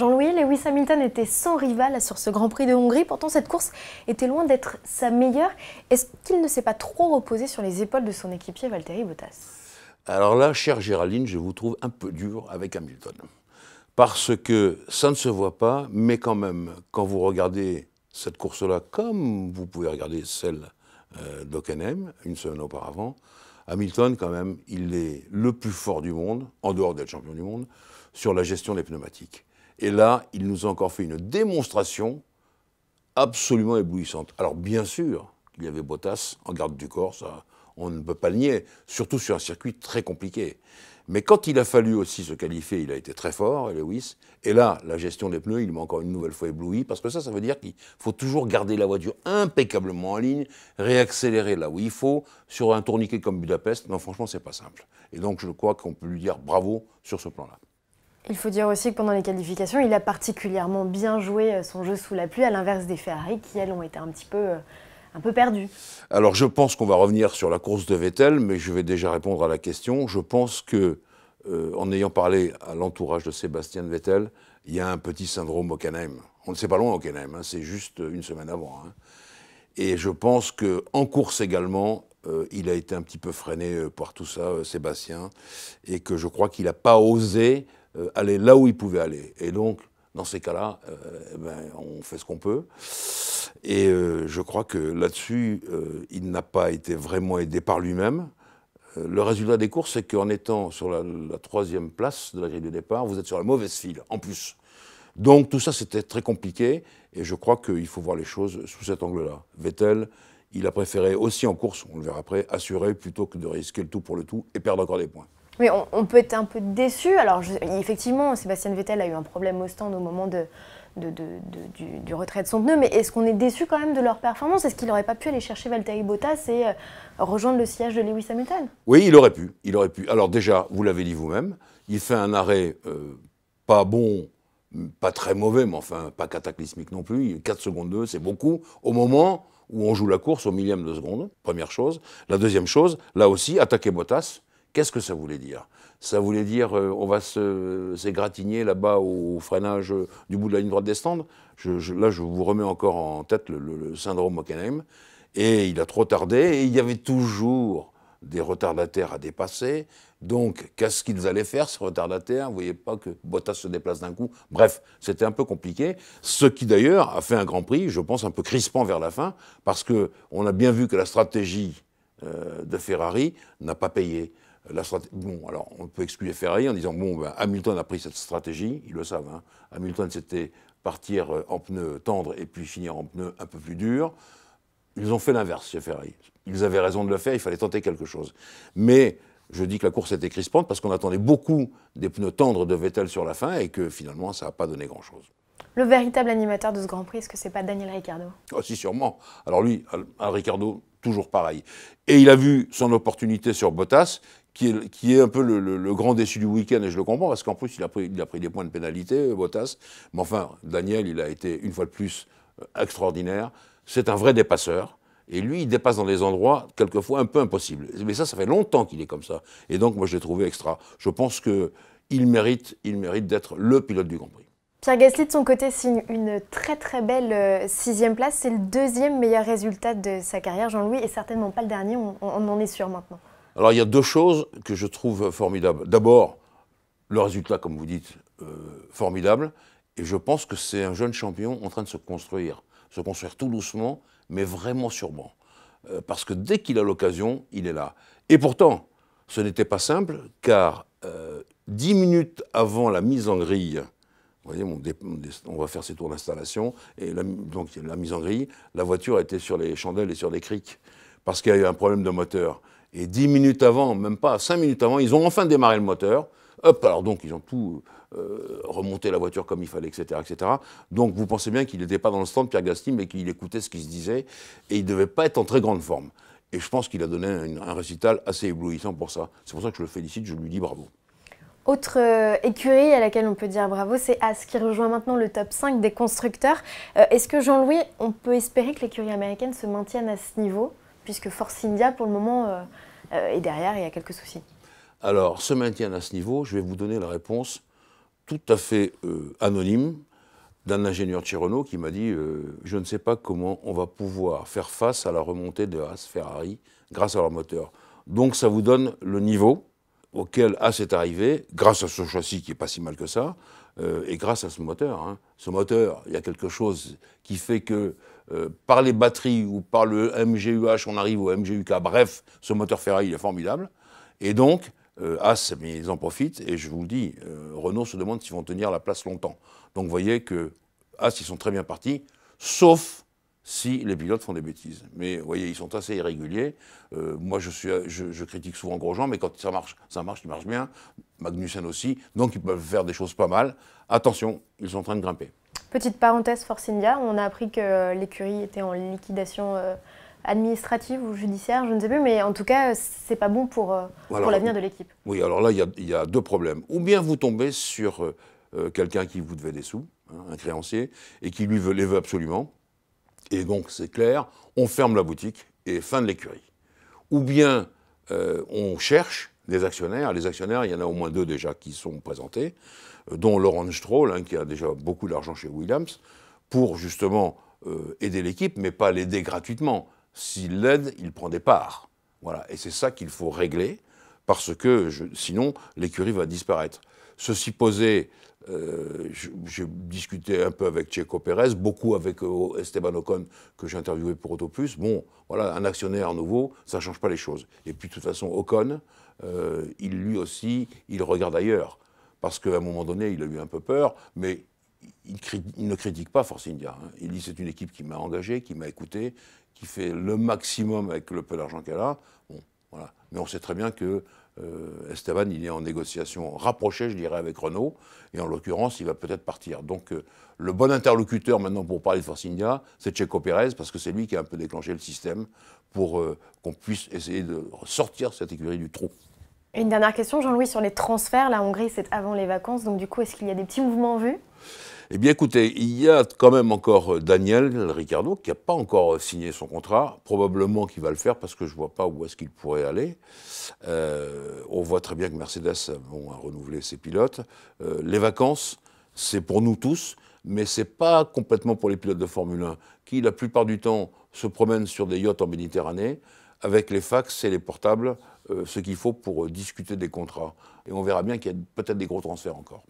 Jean-Louis, Lewis Hamilton était sans rival sur ce Grand Prix de Hongrie. Pourtant, cette course était loin d'être sa meilleure. Est-ce qu'il ne s'est pas trop reposé sur les épaules de son équipier Valtteri Bottas Alors là, chère Géraldine, je vous trouve un peu dur avec Hamilton. Parce que ça ne se voit pas, mais quand même, quand vous regardez cette course-là, comme vous pouvez regarder celle euh, d'Ockenheim une semaine auparavant, Hamilton, quand même, il est le plus fort du monde, en dehors d'être champion du monde, sur la gestion des pneumatiques. Et là, il nous a encore fait une démonstration absolument éblouissante. Alors bien sûr il y avait Bottas en garde du corps, ça, on ne peut pas le nier, surtout sur un circuit très compliqué. Mais quand il a fallu aussi se qualifier, il a été très fort, Lewis. Et là, la gestion des pneus, il m'a encore une nouvelle fois ébloui, parce que ça, ça veut dire qu'il faut toujours garder la voiture impeccablement en ligne, réaccélérer là où il faut, sur un tourniquet comme Budapest. Non, franchement, c'est pas simple. Et donc, je crois qu'on peut lui dire bravo sur ce plan-là. Il faut dire aussi que pendant les qualifications, il a particulièrement bien joué euh, son jeu sous la pluie, à l'inverse des Ferrari qui, elles, ont été un petit peu euh, un peu Alors je pense qu'on va revenir sur la course de Vettel, mais je vais déjà répondre à la question. Je pense que, euh, en ayant parlé à l'entourage de Sébastien Vettel, il y a un petit syndrome au Hockenheim. On ne sait pas loin au hein, c'est juste une semaine avant. Hein. Et je pense que en course également, il a été un petit peu freiné par tout ça, Sébastien, et que je crois qu'il n'a pas osé euh, aller là où il pouvait aller. Et donc, dans ces cas-là, euh, eh ben, on fait ce qu'on peut. Et euh, je crois que là-dessus, il n'a pas été vraiment aidé par lui-même le résultat des courses, c'est qu'en étant sur la, la, troisième place de la grille de départ, vous êtes sur la mauvaise file, en plus. Donc tout ça, c'était très compliqué, et je crois qu'il faut voir les choses sous cet angle-là. Vettel, il a préféré aussi en course, on le verra après, assurer plutôt que de risquer le tout pour le tout et perdre encore des points. Oui, on, peut être un peu déçu. Alors, effectivement, Sébastien Vettel a eu un problème au stand au moment de, du, retrait de son pneu, mais est-ce qu'on est déçu quand même de leur performance Est-ce qu'il n'aurait pas pu aller chercher Valtteri Bottas et euh, rejoindre le sillage de Lewis Hamilton Oui, il aurait pu. Il aurait pu. Alors déjà, vous l'avez dit vous-même, il fait un arrêt euh, pas bon, pas très mauvais, mais enfin pas cataclysmique non plus. 4 secondes 2, c'est beaucoup. Au moment où on joue la course au millième de seconde, première chose. La deuxième chose, là aussi, attaquer Bottas Qu'est-ce que ça voulait dire Ça voulait dire euh, on va s'égratigner là-bas au, freinage euh, du bout de la ligne droite des stands. là, je vous remets encore en tête le, syndrome Hockenheim. Et il a trop tardé, et il y avait toujours des retardataires à dépasser. Donc, qu'est-ce qu'ils allaient faire, ces retardataires Vous voyez pas que Bottas se déplace d'un coup. Bref, c'était un peu compliqué. Ce qui, d'ailleurs, a fait un Grand Prix, je pense, un peu crispant vers la fin, parce qu'on a bien vu que la stratégie euh, de Ferrari n'a pas payé. Euh, bon, alors on peut exclure Ferrari en disant bon, ben, Hamilton a pris cette stratégie, ils le savent. Hein. Hamilton, c'était partir euh, en pneus tendres et puis finir en pneus un peu plus durs. Ils ont fait l'inverse chez Ferrari. Ils avaient raison de le faire, il fallait tenter quelque chose. Mais je dis que la course était crispante parce qu'on attendait beaucoup des pneus tendres de Vettel sur la fin et que finalement, ça n'a pas donné grand-chose. Le véritable animateur de ce Grand Prix, est-ce que c'est pas Daniel Ricciardo Ah Si, sûrement. Alors lui, un Ricciardo, toujours pareil. Et il a vu son opportunité sur Bottas, qui est, un peu le, grand déçu du week-end, et je le comprends, parce qu'en plus, il a, pris, il a pris des points de pénalité, euh, Bottas. Mais enfin, Daniel, il a été une fois de plus euh, extraordinaire. C'est un vrai dépasseur. Et lui, il dépasse dans des endroits quelquefois un peu impossibles. Mais ça, ça fait longtemps qu'il est comme ça. Et donc, moi, je l'ai trouvé extra. Je pense qu'il mérite, il mérite d'être le pilote du Grand Prix. Pierre Gasly, de son côté, signe une très très belle euh, sixième place. C'est le deuxième meilleur résultat de sa carrière, Jean-Louis, et certainement pas le dernier. on en est sûr maintenant. Alors il y a deux choses que je trouve formidables. D'abord, le résultat, comme vous dites, euh, formidable. Et je pense que c'est un jeune champion en train de se construire, se construire tout doucement, mais vraiment sûrement. Euh, parce que dès qu'il a l'occasion, il est là. Et pourtant, ce n'était pas simple, car euh, dix minutes avant la mise en grille, vous voyez, on, va faire ses tours d'installation, et la, donc la mise en grille, la voiture était sur les chandelles et sur les crics, parce qu'il y a eu un problème de moteur. Et dix minutes avant, même pas cinq minutes avant, ils ont enfin démarré le moteur. Hop, alors donc ils ont tout euh, remonté la voiture comme il fallait, etc. etc. Donc vous pensez bien qu'il n'était pas dans le stand, Pierre Gasly, mais qu'il écoutait ce qui se disait et il ne devait pas être en très grande forme. Et je pense qu'il a donné un, un récital assez éblouissant pour ça. C'est pour ça que je le félicite, je lui dis bravo. Autre euh, écurie à laquelle on peut dire bravo, c'est As qui rejoint maintenant le top 5 des constructeurs. Euh, est-ce que Jean-Louis, on peut espérer que l'écurie américaine se maintienne à ce niveau puisque Force India, pour le moment, euh, euh, est derrière et il y a quelques soucis Alors, se maintiennent à ce niveau, je vais vous donner la réponse tout à fait euh, anonyme d'un ingénieur de chez Renault qui m'a dit Je ne sais pas comment on va pouvoir faire face à la remontée de Haas Ferrari grâce à leur moteur. Donc ça vous donne le niveau auquel Haas est arrivé, grâce à ce châssis qui n'est pas si mal que ça, et grâce à ce moteur. Hein. Ce moteur, il y a quelque chose qui fait que euh, par les batteries ou par le MGUH, on arrive au MGUK. Bref, ce moteur ferraille, il est formidable. Et donc, euh, As, mais ils en profitent. Et je vous le dis, euh, Renault se demande s'ils vont tenir la place longtemps. Donc, vous voyez que As, ils sont très bien partis, sauf si les pilotes font des bêtises. Mais vous voyez, ils sont assez irréguliers. Euh, moi, je, suis, je, critique souvent Grosjean, mais quand ça marche, ça marche, il marche bien. Magnussen aussi. Donc, ils peuvent faire des choses pas mal. Attention, ils sont en train de grimper. Petite parenthèse, Force India, on a appris que l'écurie était en liquidation euh, administrative ou judiciaire, je ne sais plus, mais en tout cas, ce n'est pas bon pour, euh, l'avenir de l'équipe. Oui, alors là, il y, a deux problèmes. Ou bien vous tombez sur euh, quelqu'un qui vous devait des sous, hein, un créancier, et qui lui veut, les veut absolument. Et donc, c'est clair, on ferme la boutique et fin de l'écurie. Ou bien on cherche des actionnaires. Les actionnaires, il y en a au moins deux déjà qui sont présentés, euh, dont Laurent Stroll, hein, qui a déjà beaucoup d'argent chez Williams, pour justement euh, aider l'équipe, mais pas l'aider gratuitement. S'il l'aide, il prend des parts. Voilà. Et c'est ça qu'il faut régler, parce que sinon, l'écurie va disparaître. Ceci posé, euh, j'ai discuté un peu avec Checo Pérez, beaucoup avec euh, Esteban Ocon que j'ai interviewé pour AutoPlus. Bon, voilà, un actionnaire nouveau, ça ne change pas les choses. Et puis de toute façon, Ocon, euh, il lui aussi, il regarde ailleurs. Parce qu'à un moment donné, il a eu un peu peur, mais il, ne critique pas Force India. Hein. Il dit c'est une équipe qui m'a engagé, qui m'a écouté, qui fait le maximum avec le peu d'argent qu'elle a. Bon, mais on sait très bien que euh, Esteban, il est en négociation rapprochée, je dirais, avec Renault, et en l'occurrence, il va peut-être partir. Donc, euh, le bon interlocuteur maintenant pour parler de Force c'est Checo Pérez, parce que c'est lui qui a un peu déclenché le système pour euh, qu'on puisse essayer de sortir cette écurie du trou. Une dernière question, Jean-Louis, sur les transferts. La Hongrie, c'est avant les vacances, donc du coup, est-ce qu'il y a des petits mouvements en vue eh bien écoutez, il y a quand même encore euh, Daniel Ricardo qui n'a pas encore euh, signé son contrat, probablement qu'il va le faire parce que je ne vois pas où est-ce qu'il pourrait aller. Euh, on voit très bien que Mercedes vont renouveler ses pilotes. les vacances, c'est pour nous tous, mais ce n'est pas complètement pour les pilotes de Formule 1 qui, la plupart du temps, se promènent sur des yachts en Méditerranée avec les fax et les portables, ce qu'il faut pour discuter des contrats. Et on verra bien qu'il y a peut-être des gros transferts encore.